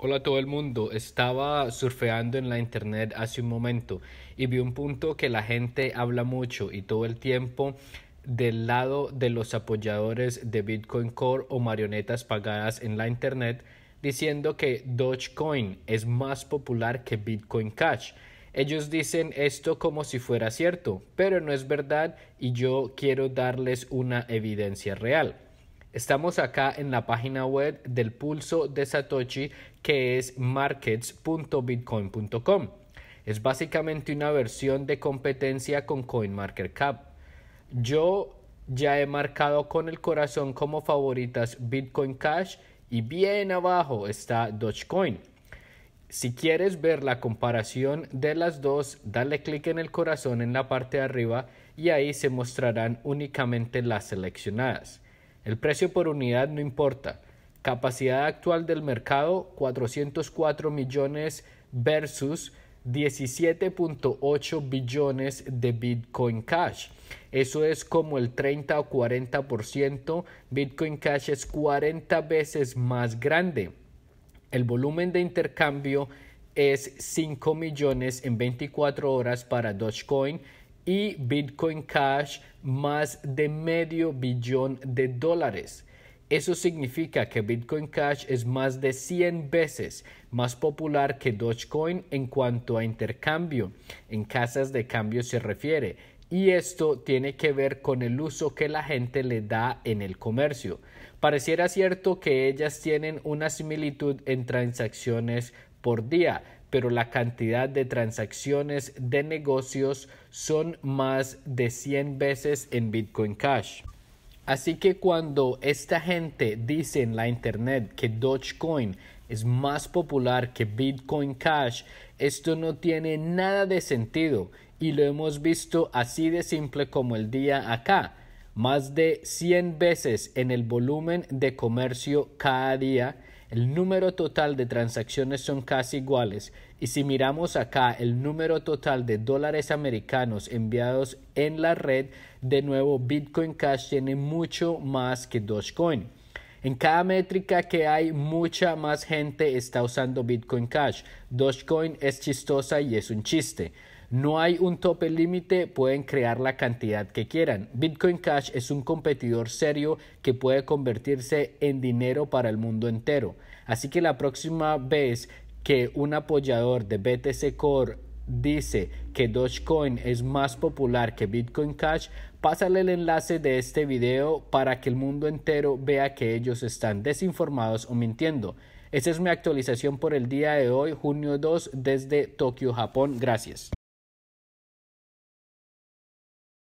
Hola a todo el mundo, estaba surfeando en la internet hace un momento y vi un punto que la gente habla mucho y todo el tiempo del lado de los apoyadores de Bitcoin Core o marionetas pagadas en la internet diciendo que Dogecoin es más popular que Bitcoin Cash. Ellos dicen esto como si fuera cierto, pero no es verdad y yo quiero darles una evidencia real. Estamos acá en la página web del pulso de Satoshi que es markets.bitcoin.com. Es básicamente una versión de competencia con CoinMarketCap. Yo ya he marcado con el corazón como favoritas Bitcoin Cash y bien abajo está Dogecoin. Si quieres ver la comparación de las dos, dale clic en el corazón en la parte de arriba y ahí se mostrarán únicamente las seleccionadas. El precio por unidad no importa. Capacidad actual del mercado 404 millones versus 17.8 billones de Bitcoin Cash. Eso es como el 30 o 40%. Bitcoin Cash es 40 veces más grande. El volumen de intercambio es 5 millones en 24 horas para Dogecoin y Bitcoin Cash más de medio billón de dólares. Eso significa que Bitcoin Cash es más de 100 veces más popular que Dogecoin en cuanto a intercambio en casas de cambio se refiere, y esto tiene que ver con el uso que la gente le da en el comercio. Pareciera cierto que ellas tienen una similitud en transacciones por día, pero la cantidad de transacciones de negocios son más de 100 veces en Bitcoin Cash. Así que cuando esta gente dice en la internet que Dogecoin es más popular que Bitcoin Cash, esto no tiene nada de sentido y lo hemos visto así de simple como el día acá. Más de 100 veces en el volumen de comercio cada día el número total de transacciones son casi iguales y si miramos acá el número total de dólares americanos enviados en la red, de nuevo Bitcoin Cash tiene mucho más que Dogecoin. En cada métrica que hay, mucha más gente está usando Bitcoin Cash. Dogecoin es chistosa y es un chiste. No hay un tope límite, pueden crear la cantidad que quieran. Bitcoin Cash es un competidor serio que puede convertirse en dinero para el mundo entero. Así que la próxima vez que un apoyador de BTC Core dice que Dogecoin es más popular que Bitcoin Cash, pásale el enlace de este video para que el mundo entero vea que ellos están desinformados o mintiendo. Esa es mi actualización por el día de hoy, junio 2, desde Tokio, Japón. Gracias.